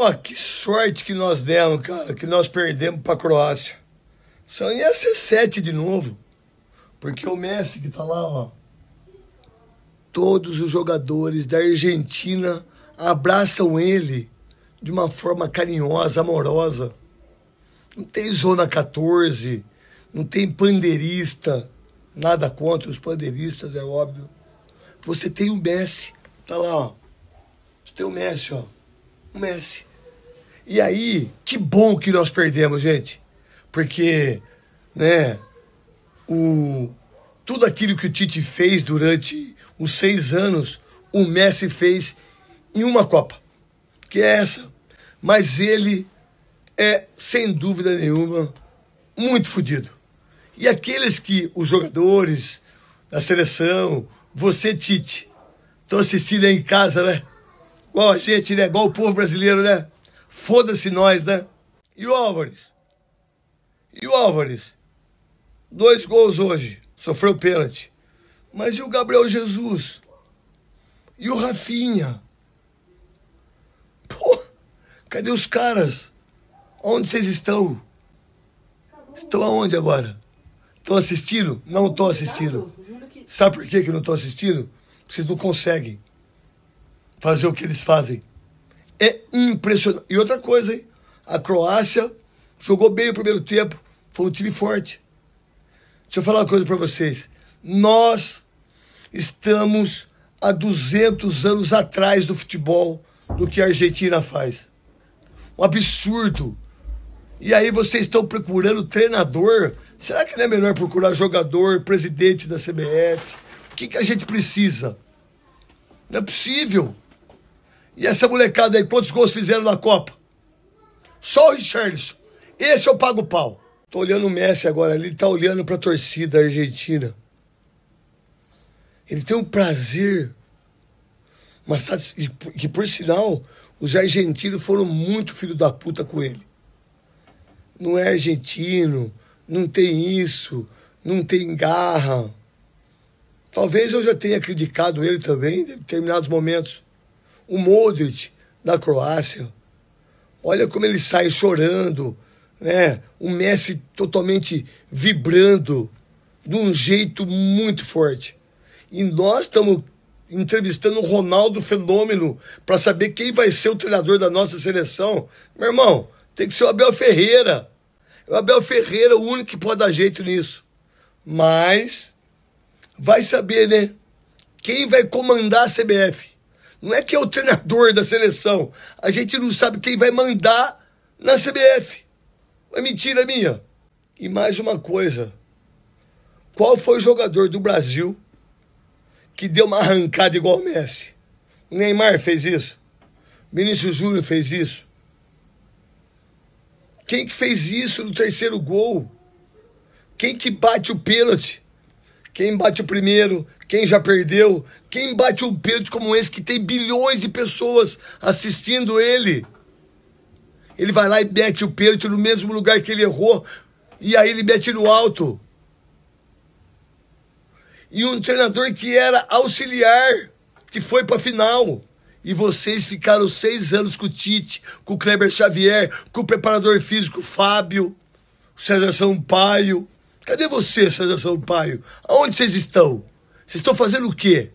Ó, que sorte que nós demos, cara, que nós perdemos para a Croácia. Só ia ser sete de novo. Porque o Messi que tá lá, ó. Todos os jogadores da Argentina abraçam ele de uma forma carinhosa, amorosa. Não tem zona 14, não tem pandeirista, nada contra os pandeiristas, é óbvio. Você tem o Messi, tá lá, ó. Você tem o Messi, ó. O Messi. E aí, que bom que nós perdemos, gente. Porque, né, o, tudo aquilo que o Tite fez durante os seis anos, o Messi fez em uma Copa, que é essa. Mas ele é, sem dúvida nenhuma, muito fodido. E aqueles que os jogadores da seleção, você, Tite, estão assistindo aí em casa, né? Igual a gente, né? Igual o povo brasileiro, né? Foda-se nós, né? E o Álvares? E o Álvares? Dois gols hoje. Sofreu pênalti. Mas e o Gabriel Jesus? E o Rafinha? Pô, cadê os caras? Onde vocês estão? Estão aonde agora? Estão assistindo? Não estão assistindo. Sabe por que, que não estão assistindo? Vocês não conseguem fazer o que eles fazem. É impressionante. E outra coisa, hein? A Croácia jogou bem o primeiro tempo. Foi um time forte. Deixa eu falar uma coisa para vocês. Nós estamos há 200 anos atrás do futebol do que a Argentina faz. Um absurdo. E aí vocês estão procurando treinador? Será que não é melhor procurar jogador, presidente da CBF? O que, que a gente precisa? Não é possível. E essa molecada aí, quantos gols fizeram na Copa? Só o Richarlison. Esse eu pago o pau. Tô olhando o Messi agora, ele tá olhando pra torcida argentina. Ele tem um prazer, uma Que por sinal, os argentinos foram muito filho da puta com ele. Não é argentino, não tem isso, não tem garra. Talvez eu já tenha criticado ele também em determinados momentos o Modric da Croácia. Olha como ele sai chorando, né? O Messi totalmente vibrando de um jeito muito forte. E nós estamos entrevistando o Ronaldo Fenômeno para saber quem vai ser o treinador da nossa seleção. Meu irmão, tem que ser o Abel Ferreira. O Abel Ferreira é o único que pode dar jeito nisso. Mas vai saber, né? Quem vai comandar a CBF? Não é que é o treinador da seleção. A gente não sabe quem vai mandar na CBF. É mentira minha. E mais uma coisa. Qual foi o jogador do Brasil que deu uma arrancada igual o Messi? O Neymar fez isso. Vinícius Júnior fez isso. Quem que fez isso no terceiro gol? Quem que bate o pênalti? Quem bate o primeiro? quem já perdeu, quem bate um pênalti como esse que tem bilhões de pessoas assistindo ele. Ele vai lá e mete o pênalti no mesmo lugar que ele errou e aí ele mete no alto. E um treinador que era auxiliar, que foi para final. E vocês ficaram seis anos com o Tite, com o Kleber Xavier, com o preparador físico Fábio, o César Sampaio. Cadê você, César Sampaio? Aonde vocês estão? Vocês estão fazendo o quê?